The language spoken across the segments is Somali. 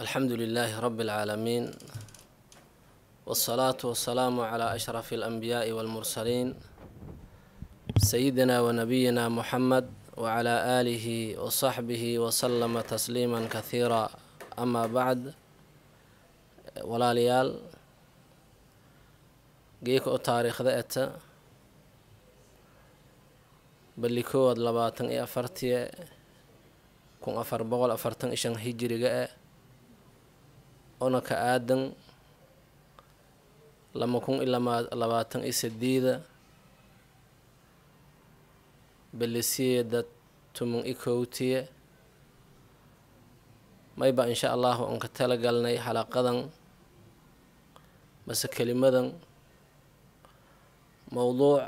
alxamdu lilaahi rabi اlcaalamiin wاsalaatu wasalaamu calaa ashraf اlanbiyaai wاlmursaliin sayidina wanabiyina muxamed wacalaa aalihi wasaxbihi wasalama tasliima kahiira ama bacd walaalayaal geeka oo taariikhda eta balli koowaad labaatan iyo afartie kun afar boqol afartan ishan hijiriga e ona aadan lama kun iyo labaatan iyo sideeda balisiyeeda tuman i kowtiye mayba insha allahu aan ka tala galnay xalaqadan mase kelimadan mowduuc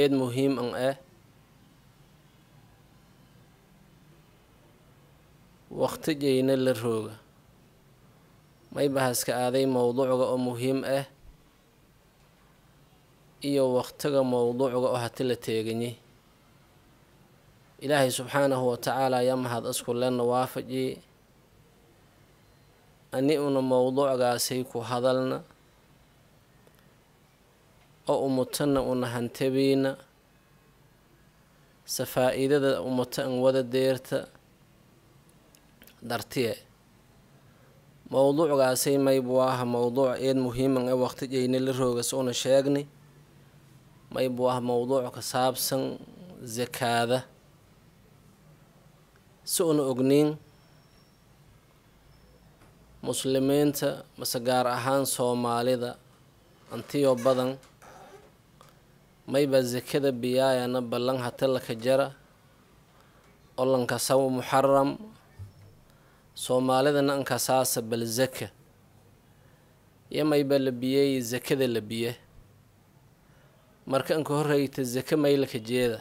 eed muhiim an ah eh. wakhtigayna la rooga may bahaska aaday mowduucga oo muhiim ah iyo wakhtiga mowduucga oo hati la teeganyay ilaahay subxaanahu watacaala ayaa mahad isku lena waafaji ani una mowduucgaasay ku hadalna oo ummatana una hantabayna iidada ummata an wada deerta dartiye mowduucgaasi maybu buu ah mowduuc eed muhiiman e waqti waqtigeena la roogas una sheegni maybu ah mowduuc ka saabsan zakaada si una ogniin muslimiinta mase gaar ahaan soomaalida antiyo badan maybaa zakada biyaayana ballan hata laka jara olanka saw muxaram soomaalidana anka saasa bal zaka la labiyey zakada la labiye marka anka horreyta zake maylaka jeeda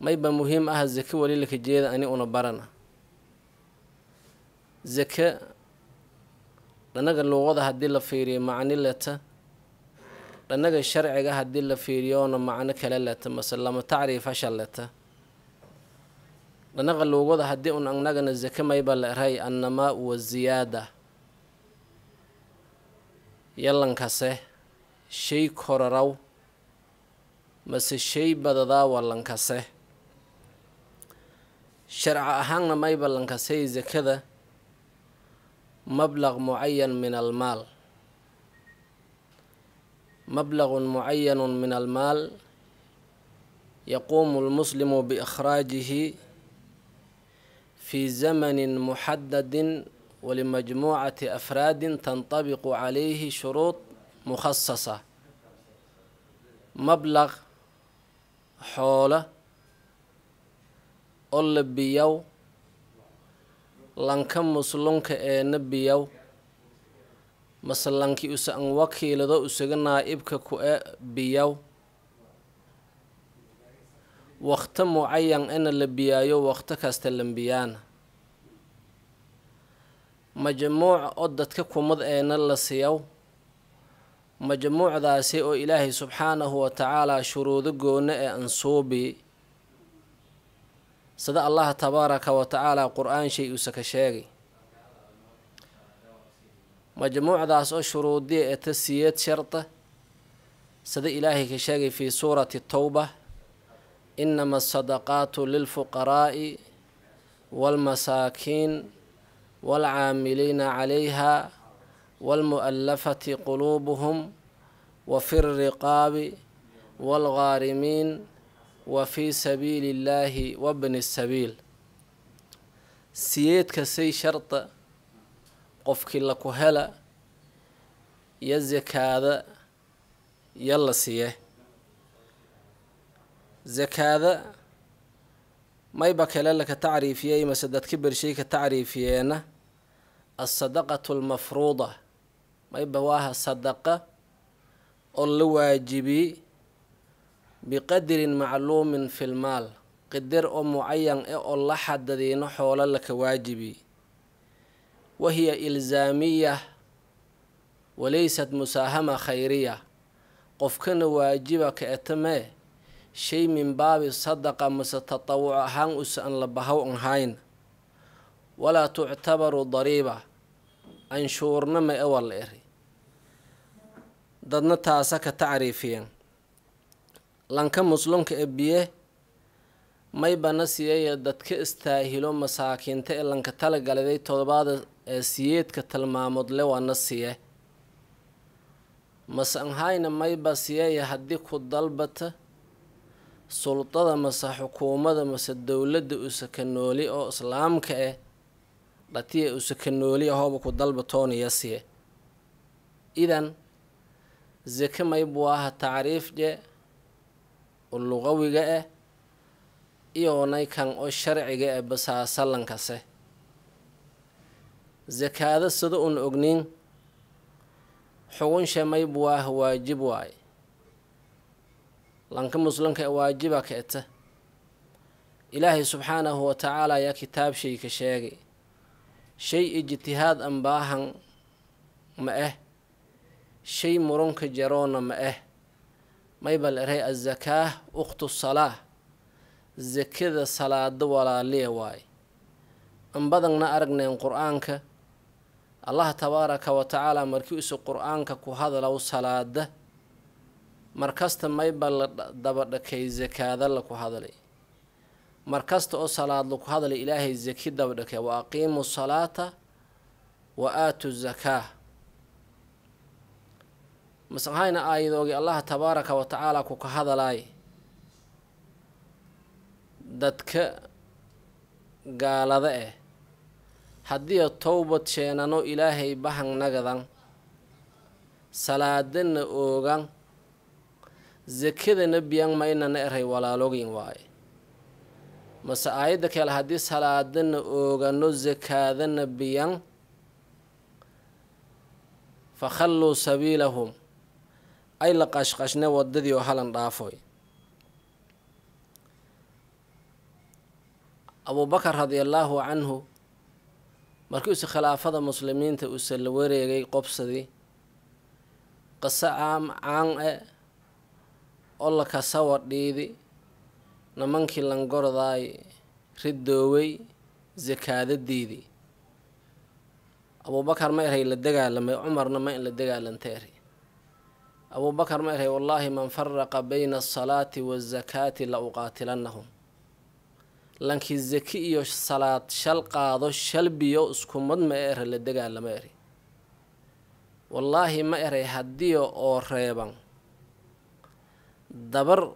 mayba muhiim aha zake weli jeeda ani una barana zake dhanaga luuqada haddii la fiiriyo macni leta dhanaga sharciga haddii la fiiriyoona macno kale leta mase lama tacriifasha leta dhanaqa loogwada haddii un annagana zake mayba la eray annamaa waziyaada yalankase shay koraraw mase shay badadaa waa lankase sharca ahaanna mayba lankasey zakada mablaq mucayan min almaal mablaqun mucayanun min almaal yaquumu lmuslimu biikhraajihi fii zamanin muxadadin walimajmuucati afraadin tantabiqu calayhi shuruud mukhasasa mablaq xoolo olla biyow lanka muslunka eena biyow mase lanki usa wakiilado usaga naaibka ku-e biyow wakto mucayan ina la biyaayo wakto kasta lambiyaana majmuuc oo dadka kumad eena la siyow majmuucdaasi oo ilaahay subxaanahu wa tacaalaa shuruudo goona ee ansuubi sida allah tabaaraka wa tacaalaa qur-aan shay ka sheegay majmuucdaas oo shuruudiya ee tasiyad sharta sida ilaahay ka sheegay fii suurati towba إنما الصدقات للفقراء والمساكين والعاملين عليها والمؤلفة قلوبهم وفي الرقاب والغارمين وفي سبيل الله وابن السبيل سيد كسي شرط قفك لك هلا يزكى هذا يلا سيه zakaada mayba kale laka tacriifiyey mase dadki bershay ka tacriifiyeena alsadaqatu almafruuda mayba waaha sadaqa oo la waajibiy biqadirin macluumin fi lmaal qidar oo mucayan e eh oo la xadadiino xoolo laka waajibiyey wahiya ilzaamiya walaysat musaahama khayriya qofkana waajiba ka etamee shay min baabi sadaqa mase tatawuc ahaan usan la bahaw an walaa tuctabaru dariiba anshuurna ma ewal la eri dadna taasa ka tacriifiyeen lanka muslimka ee biye maybana siiyaya dadka istaahilo masaakiinta ee lanka talagaladay todobaada ee siyeedka waa na siiye mase anhayna mayba siyaya haddii ku dalbata suldada mase xukuumada mase dowladda usaka nooli oo islaamka eh dhatiya usaka nooli ahooba ku dalba tooniyasiye idan zeke maybu aha tacriif dhe oo luqawiga ah eh, iyoonay kan oo sharciga eh, ah basaasallankase zakaada sida un ognin xugunsha maybu aha waajib waaye lanka muslimka ee waajiba ka eta ilaahay subxaanahu wa watacaala ayaa kitaab shayka sheegay shay ijtihaad anbaahan ma ah shay muranka jaroona ma ah eh. maybal erey azakaah ukhtu salaah zakada salaada walaaliya waay an badanna aragneen qur-aanka allah tabaaraka wa tacaala markii isu qur-aanka ku hadlow salaada mar kasta mayba la dabadhakay zakaada laku hadlay mar kasta oo salaad laku hadlay ilaahay zaki dabadhakay wa aqiimu salaata wa aatu zakaa masahayna aayadoogi allah tabaaraka wa tacaala kuka hadalaay dadka gaalada eh haddii towbad sheenano ilaahay bahan nagadan salaadana oogan zekada nebiyan maynana erhay walaalogin waaye mase aayadda kale haddii salaadana oogano zakaada nebiyan fakhalluu sabiilahum ay la qashqashne wadadii oo halan dhaafoy abubakar allaahu canhu markiiuse khilaafada muslimiinta uusa la wareegay qobsadii qiso caam caan e olaka sawar dhiidi namankii langordaay ridoowey sakaadadiidii abuubakar ma erhay la dagaalamay cumarna ma in la dagaalanta erhay abuubakar ma erhay wallaahi man faraqa bayna asalaati waazakaati la uqaatilannahum lankii zaki iyo salaad shal qaado shalbiyo isku mad ma ere la dagaalama erhay wallaahi ma erhay haddiyo oo reeban dabar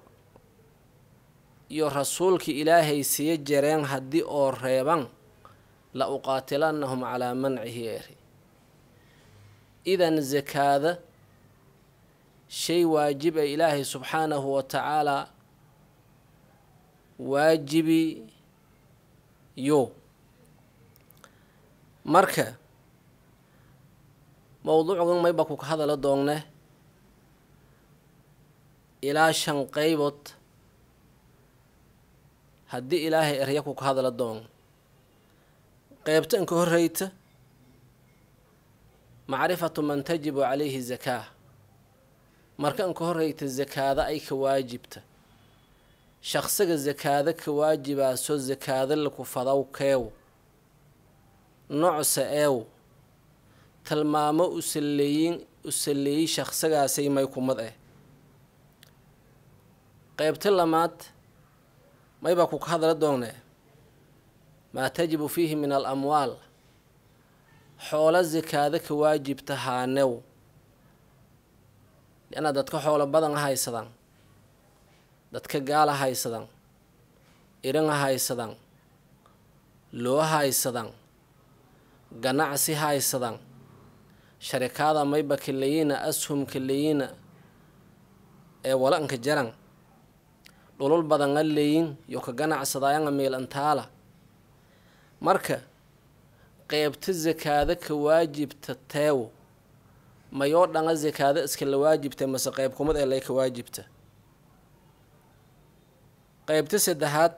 iyo rasuulkii ilaahay siya jareen haddii oo reeban la uqaatilannahum calaa mancihi eri idan zakaada shay waajib ee ilaahay subxaanahu wa tacaalaa waajibiyo marka mowduucgan mayba ku hadala doonne ilaa shan qaybood haddii ilaahay eryaku ka hadla doon qaybtan ka horreyta macrifatu man tajibu calayhi zakaa markan ka horreyta zakaada ay ka waajibta shaqsiga zakaada ka waajibaasoo zakaada laku fadaw keew nocsa eew tilmaamo u salleeyin u may kumad eh qaybti lamaad maybaa ku hadla doonee maa tajibu fiihi min alamwaal xoolo zikaada ka waajib tahaanew lianna dadka xoolo badan haysadaan dadka gaala haysadaan irin haysadaan loo haysadaan ganacsi haysadaan sharikaada mayba kaleyiina ashum kaleyiina ee walanka jaran dhulul badan an leeyin yo ka ganacsadaayana antaala marka qeybta sakaada ka waajibta teewo mayoo dhana sakaada iska la waajibta mase qeybkumad ee layka waajibta qeybta saddexaad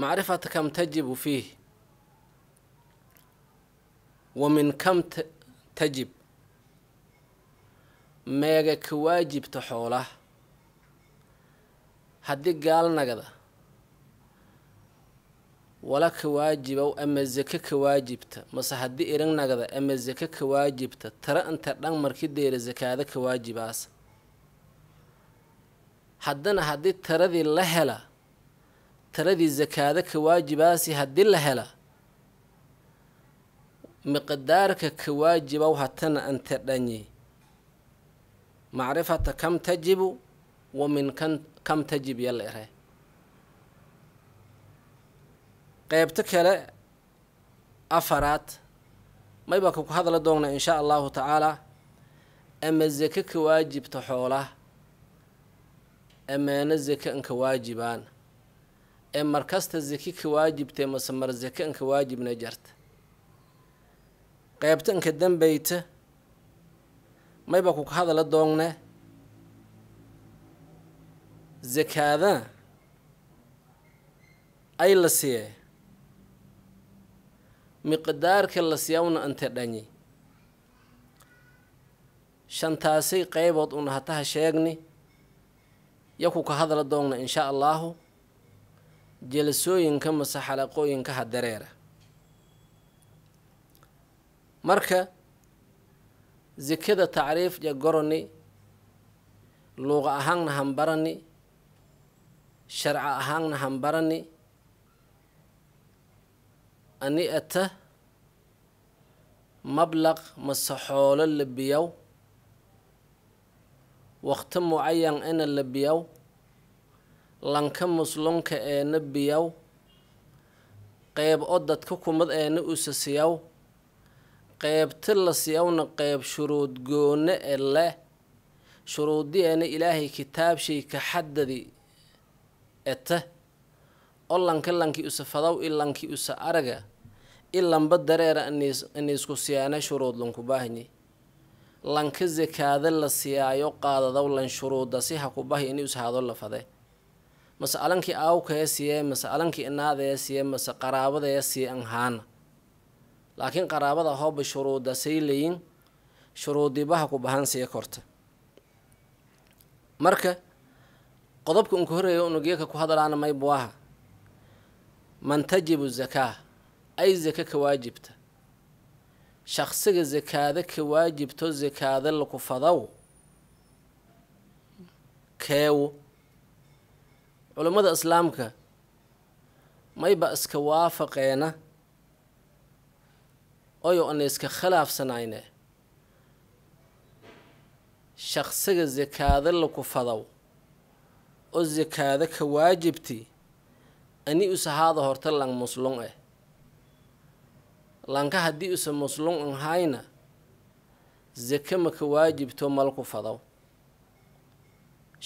macrifata kam tajibu fiih wa min kam tajib meega ka waajibta xoolaha haddii gaal gaalnagada wala ka waajibow ama sake ka waajibta mase haddii irin nagada ama sake ka waajibta tara inta dhan marki deyra zakaada ka waajibaasa haddana haddii taradii la hela taradii zakaada ka waajibaasi haddii la hela miqdaarka ka waajibow hatana inta dhanyi macrifata kam tajibu wamin kam tajib yala ere kale afaraad maybanka ku hadla doonaa inshaa allahu tacaala ama zeke ka waajibta xoolaha amaano zeke anka waajibaan ee markasta zeki ka waajibtee mase mar zeke anka waajibna jarta qeybta anka dambeyta maybanku kuka hadla doogne zakaada ay la siiyee miqdaarka la siyauna ante dhanyi shantaasi qaybood una hataha sheegni yaku ka hadla doonna inshaa allaahu jelasooyinka mase xalaqooyinka ha dareera marka sekada tacriif ja gorani luuqa ahaanna han sharca ahaanna hanbarani ani'ata mablaq masaxoolo labiyaw wakto mucayan ina la labiyaw lanka muslunka eena biyaw qeyb o dadka kumad eena usa siyaw qeybta la siyawna qeyb shuruud goone e leh shuruudiyeena ilaahay kitaabshay ka xaddadi ete o lanka lanki usafadaw i lanki usa araga i lamba dareera aniisku siyaana shuruud lanku baahni lanka zakaada la siyaayo qaadadaw lan shuruuda si haku bahi ini ushaado la fade mase alankii aawkaya siye mase alankii inaadaya siye mase qaraabadaya siye anhaana laakiin qaraabada hooba shuruuda saylayin shuruudibaha ku bahan siya korta marka qodobka unka horeeya geeka ku hadalaana maybu aha man tajibu zakaa ay zaka ka waajibta shakhsiga zakaada ka waajibto zakaada laku fadaw keewo culammada islaamka mayba iska waafaqeena oyo ana iska khilaafsanayne shakhsiga zakaada laku fadaw oo zakaada ka waajibti ani usahaada horta lang muslun eh lanka haddii usa muslung ahayna zake ka waajibto malku fadaw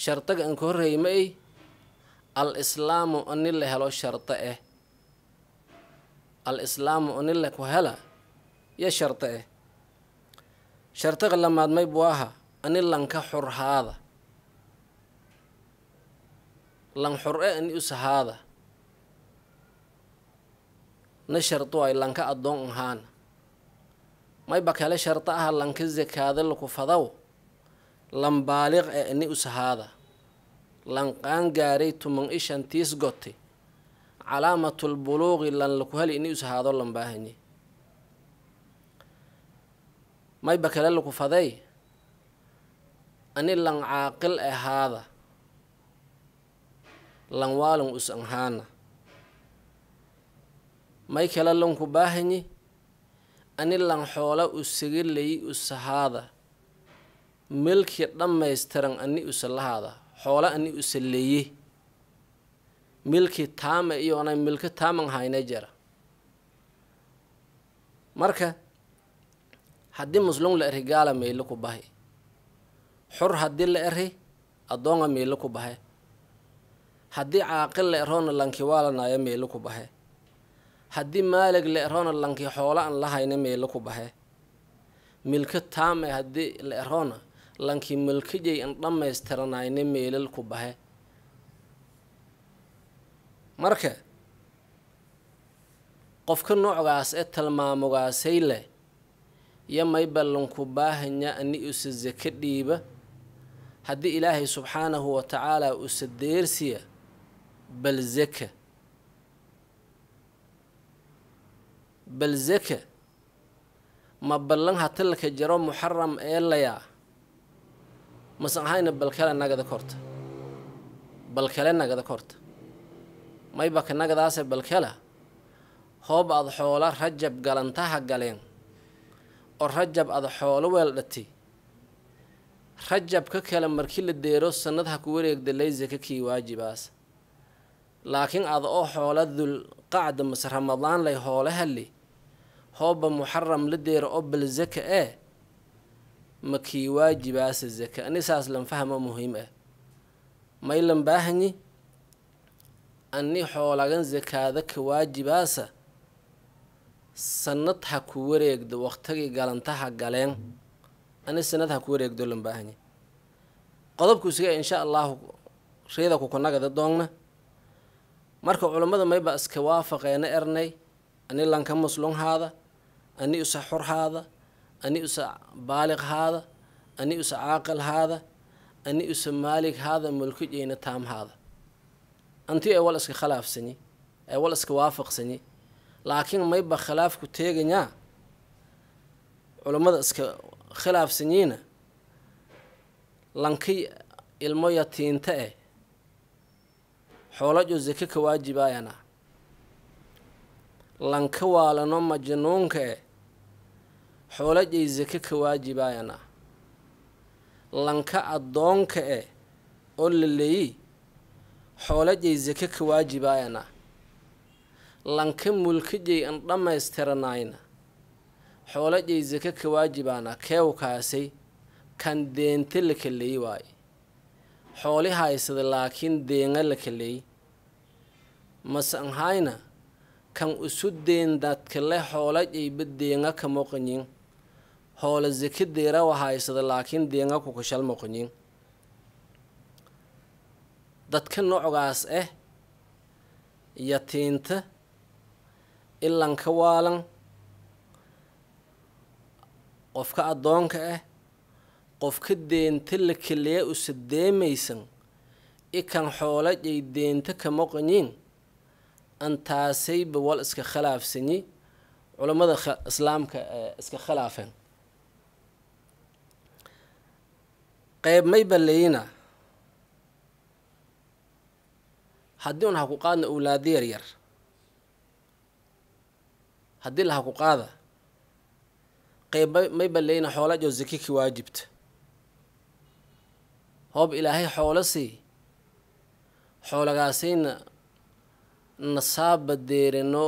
shardaga an ka horreeyay ma ay eh, al islaamu ani la helo sharda eh al islaamu ani la ku hela yo sharda eh shardaga lamaad may buu aha ani lanka xurhaada lanxor-e ani usahaada na na ay lanka adoon ahaana mayba kale sharto aha lanka zakaada laku fadaw lan baaliq e ani usahaada sahaada lan qaan gaaray tuman ishan tiis gote calaamatulbuluuqi lan laku hali ini u sahaado lan baahani mayba kale laku faday ani lan caaqil ahaada e lanwaalan usan haana may kala lanku baahanyi ani lan xoola usaga layi usahaada milki dhammaystiran ani usa lahaada xoola ani usa leye milki taama iyoonay milka taaman hayna jara marka haddii muslum la eri gaala meyla ku bahay xur haddii la eri addoonga meelo ku bahay haddii caaqil la eroona lanki waalanaya meelo ku bahe haddii maalig la eroona lanki xoolo aan lahayna meelo ku bahe milko taame eh haddii la eroona lanki milkijay an dhammaystiranayna meelal ku bahe marka qofka noocgaas ee talmaamugaasay leh yo mayba lanku baahanya ani usa sake dhiiba haddii ilaahay subxaanahu wa tacaalaa usa deersiya ah balzaka balzaka ma ballan hatalka jaro muxaram eelayaa masan ahayna balkale nagada korta balkale nagada korta maybaka ka nagadaase balkala hoob aada xoola rajab galantaha galeen oo rajab aada xoolo weeldhati rajab ka kale markii la deero sannad ha ku wareegda laysa ka kii waajibaas laakiin ada oo xoola dul dulqacda mase ramadaan lay hoolahalli hooba muxaram la deera oo bal zaka ee makii waajibaasa zaka ani saas lan fahma muhiim ah may lan baahanyi ani xoolagan zakaada ka waajibaasa sanad ha ku wareegdo waqtigii galantaha galeen ani sanad ha ku wareegdo lan baahanyi qodobku isiga insha allaahu reeda kukanagada doonna marka culammada mayba iska waafaqeena ernay ani lanka lankamuslunhaada ani usa xurhaada ani usa baaliqhaada ani usa caaqilhaada ani usa maalighaada mulkujeyna taamhaada anti ay wal iska khilaafsanyi ay wal iska waafaqsanyi laakiin mayba khilaafku teeganyaa culammada iska khilaafsanyiina lankii ilmo yatiinta eh xoolajo sake ka waajibaayana lanka waalano majnuunka majanuunkae xoolajay sake ka waajibaayana lanka addoonka e oo laleeyi xoolajay sake ka waajibaayana lanka mulkajay an dhammaystiranayna xoolajay sake ka waajibaana keewkaasay kan deente laka kaleeyi waaye xooli haysada laakiin deenga la masan hayna kan usu deen dadka deendadkale xoola jayba deenga ka moqanyin hoola zeki deerawa haysada laakiin deenga kukashal moqanyin dadka noocgaas ah eh, yatiinta ilanka waalan qofka addoonka ah qofka deenta lakeleya usa deemaysan ikan xoola xoolajay deenta ka moqanyin antaasayba wal iska khilaafsanyi culammada islaamka eh, iska khilaafeen qeyb mayba leyina haddii un haku qaadna yar yar haddii la haku qaada qayb mayba leyina xoolajo zaki ki waajibta hoob ilaahay xoolo sii xoolagaasayna nasaab badeereno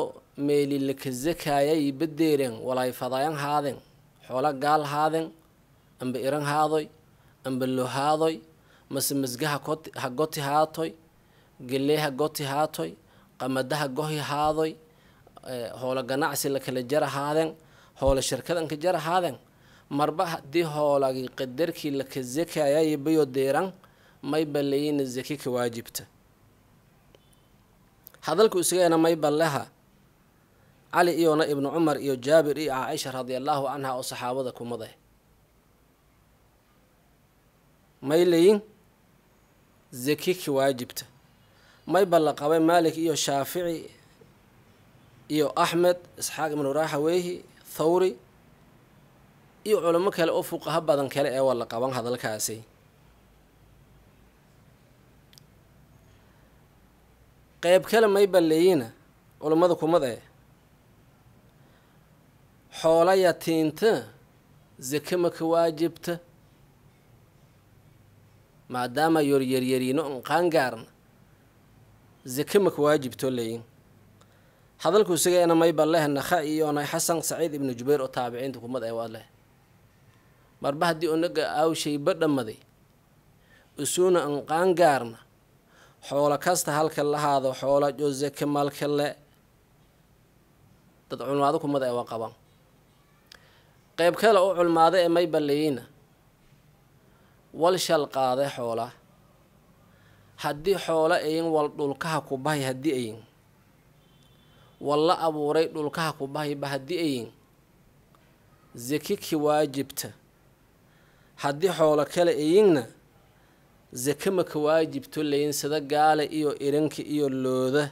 meeli lakazakayay badeeren walay fadayan haaden xoolo gaal haaden amba iran haadoy amba haadoy mase masga hagoti haatoy gelee ha goti haatoy qamadaha gohi haadoy hoolo eh, ganacsi lakala jara haaden hoolo shirkadanka jara haaden marba haddii hoolagi qadarkii laka ka zekayay bayo deeran mayba ballayina zeki ka waajibta hadalku isagayna may balleha cali iyona ibnu cumar iyo jaabir iyo caaisha radiallaahu canha oo saxaabada kumadae may layin zeki ka waajibta mayba la qabay maalik iyo shaafici iyo axmed isxaaq ibnu raaxaweyhi thawri iyo culimo kale oo fuqaho badan kale ee waa la qaban hadalkaasi qeyb kale may balleeyina culimmada kumad ee eh. xoola yatiinta zake maka waajibta maadaama yoryaryariino on qaangaarna zake maka waajibtoo leeyin hadalku isaga ena may ballehe iyo onay xasan saciid ibnu jubayr oo taabiciinta kumad ee eh waad leh marba haddii unaga aawshayba dhammaday usuuna an qaangaarna xoolo kasta halka lahaado xoola jooseke malkale dad culmaado kumada ee waa qeyb kale u culmaada ee may ballayeyna wal shal qaade xoolaa haddii xoolo ayin wal dhulkaha ku bahay haddii ayin walla abuuray dhulkaha ku bahayba haddii ayin zeki waajibta haddii xoolo kale iyigna sake maka waajibto layinsada gaala iyo iranka iyo looda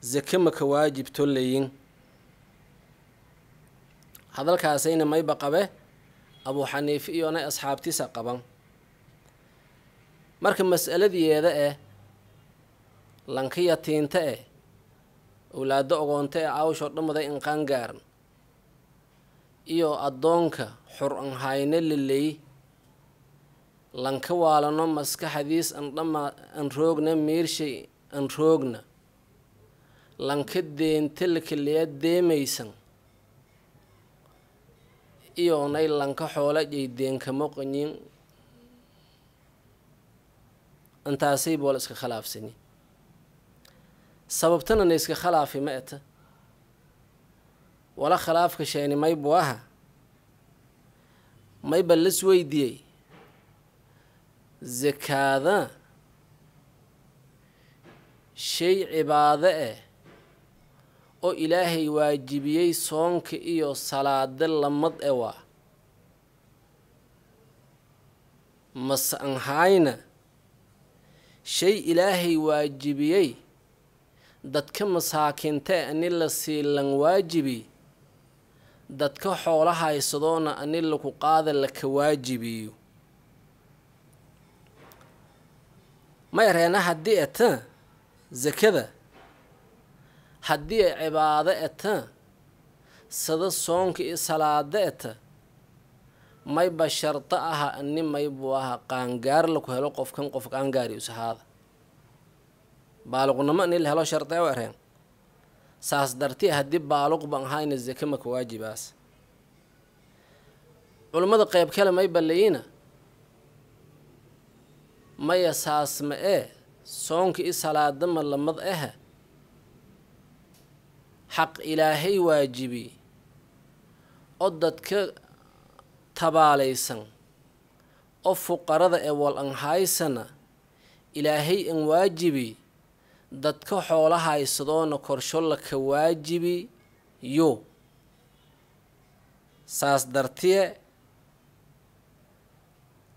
sake maka waajibto layin hadalkaasayna mayba qabe abuu xaniife iyo anay asxaabtiisa qaban marka mas'aladiyeeda eh lanka yatiinta eh owlaado ogoonta eh cawshoo dhammaday inqaan gaaran iyo addoonka xur-an hayno leley lanka waalano maskaxadiis andhama an roogna miirshay an roogna lanka deentalkaleya deemaysan iyoonay lanka xoola xoolajay deenkamoqoyin intaasay boola iska khilaafsani sababtanana iska khilaafi ma eta wala khilaafka sheeni may buu aha mayba las weydiiyey zakaada shay cibaado eh oo ilaahay waajibiyey soonka iyo salaada lamad e eh waa mase anhaayna shay ilaahay waajibiyey dadka masaakiinta ani la siilan waajibi dadka xoola haysadoona ani laku qaada laka waajibiyo may reena haddii ata zakada haddii a cibaado eta sada soonka iyo salaada eta mayba sharto aha ani may buu aha qaangaar laku helo qofkan qof qaangaari usahaada baaluqnamo ani la helo sharta e ereen saas darti haddii ah baaluq baan ahayna zake waajibaas culimmada qayb kale may balleyina maya saas ma ee soonka i salaadama lamad aha xaq ilaahay waajibi oo dadka tabaalaysan oo fuqarada ee wal anhaysana ilaahay an waajibi dadka xoola haysadoona korsho laka waajibi yo saas dartiye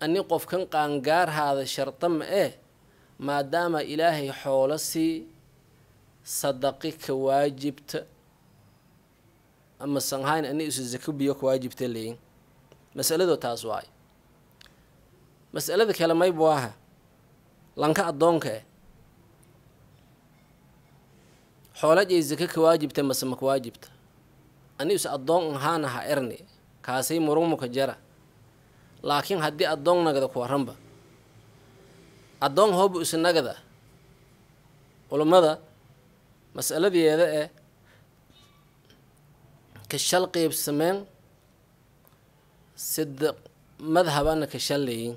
ani qofkan qaangaarhaada sharda ma eh maadaama ilaahay xoolo sii sadaqi ka waajibta ama ahayn ani isu sako biyo ka waajibta leyin masalado taas waay masalada kale mayb aha lanka addoonka eh xoolajay sake ka waajibta mase maku waajibta anigus addoon ahaana ha erni kaasay murumuka jara laakiin haddii addoon nagda ku warranba addoon hoobu isnagada culummada mas'aladeeda eh kashal qeybsameen sida madhabana kashan leeyin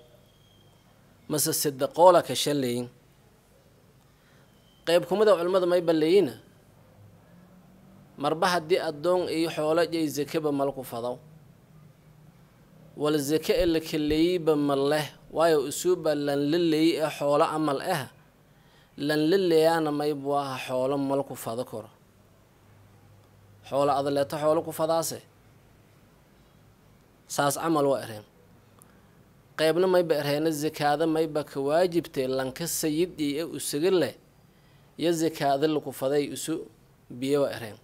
mase sida qoola kashan leeyin qeybkumada culimmada may balleeyina marba haddii addoon iyo xoolo yay sekeba malku fado wal zeke e la keleeyiba mal leh waayo usuuba lan la leeyi ee xoolo amal ah lan la leeyaana maybuu aha xoolo mal ku fado karo xoolo adaleeto xoolo ku fadaase saas camal waa ereen qaybna mayba erheena sakaada mayba ka waajibtay lanka sayid iyo e usaga leh iyo sakaada laku faday isu biyo waa ereen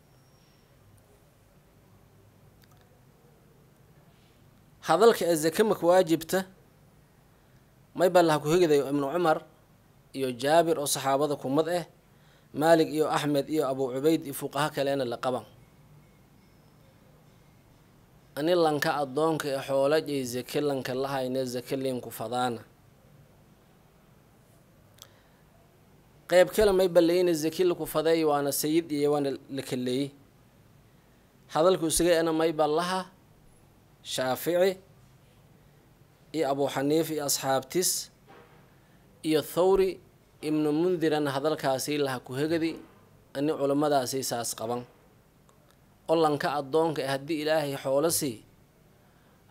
hadalka ee zake waajibta may baa laha kuhigidayo ibnu cumar iyo jaabir oo saxaabada kumad ah eh, maalig iyo axmed iyo abu cubayd iyo fuqaha kaleena la qaban ani lanka addoonka ee xoolajay zake lanka lahayne zake liinku fadaana qayb kale may balleeyina zaki laku fadeey waana sayid iyo waana la kaleeyey hadalku isagaena may ballaha shaafici iyo abuu xaniif iyo asxaabtis iyo thawri ibnu mundiran hadalkaasi laha ku hegadi ani culummadaasii saas qaban olanka addoonka ee haddii ilaahay xoolo sii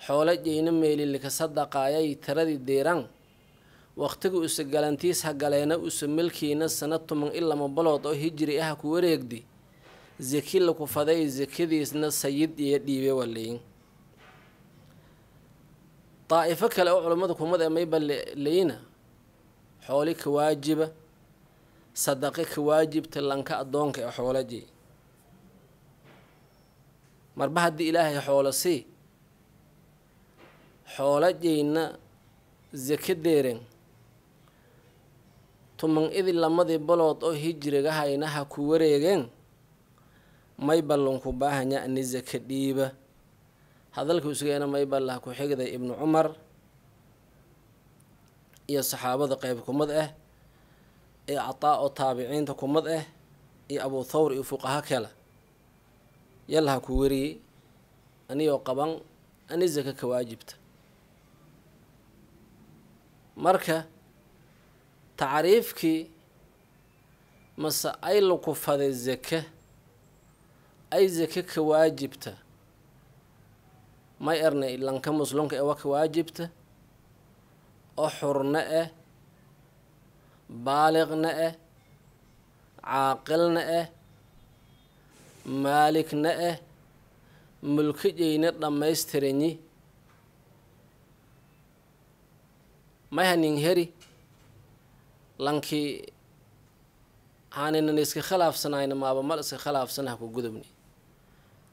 xoolo jeyno meelilika sadaqaayay taradii diiran wakhtigu use galantiis ha galeena use melkiina sana tuman ilama balood oo hijiri ah ku wareegdi saki laku faday sakadiisna sayid iyo dhiibe waa daa'ifo kale oo culammadu kumad ee mayba leyina xooli ka waajiba sadaqe ka waajibta lanka addoonka ee xoolaje marba haddii ilaahay xoolo sii xoolajeyna zeke deeren tuman idi lamadii balood oo hijirigahayna ha ku wareegeen may baahanya ani zeke dhiiba hadalka usugayna mayballah ku-xigday ibnu cumar iyo saxaabada qayb kumad ah eh, iyo cataa oo taabiciinta kumad ah eh, iyo abu thawr iyo fuqaha kale yalaha ku weriyey aniyoo qaban ani zaka ka waajibta marka tacriifkii mase ay lakufaday zaka ay zaka ka waajibta may arnay lanka muslimka ee waka waajibta oxurna xurna ah baaliqna ah caaqilna ah maalikna ah mulkijayna dhammaystiranyi may hanin heri lankii haaninan iska khilaafsanayna maaba mal iska khilaafsanaha ku gudubni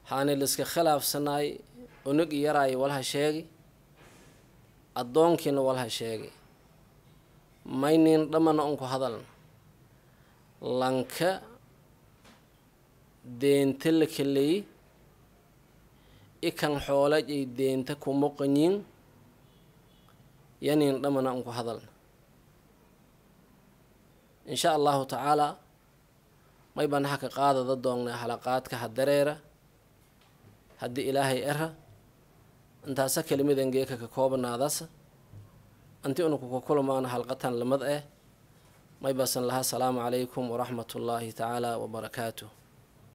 haani la iska khilaafsanaay unugii yaraayo walha sheegi addoonkiina walha sheegi maynin dhammana unku hadalna lanka deenta la keleyi ikan xoolajay deenta ku muqanyin yanin dhammana unku hadalna insha allahu tacaala may banaha ka qaadada doonnay halaqaadka ha dareera haddii ilaahay era intaasa kelmadan geeka ka koobanaadaas anti unuku ku kulmaan halqatan lamad eh maybaasan lahaa asalaamu calaykum waraxmatullaahi tacaala wabarakaatuh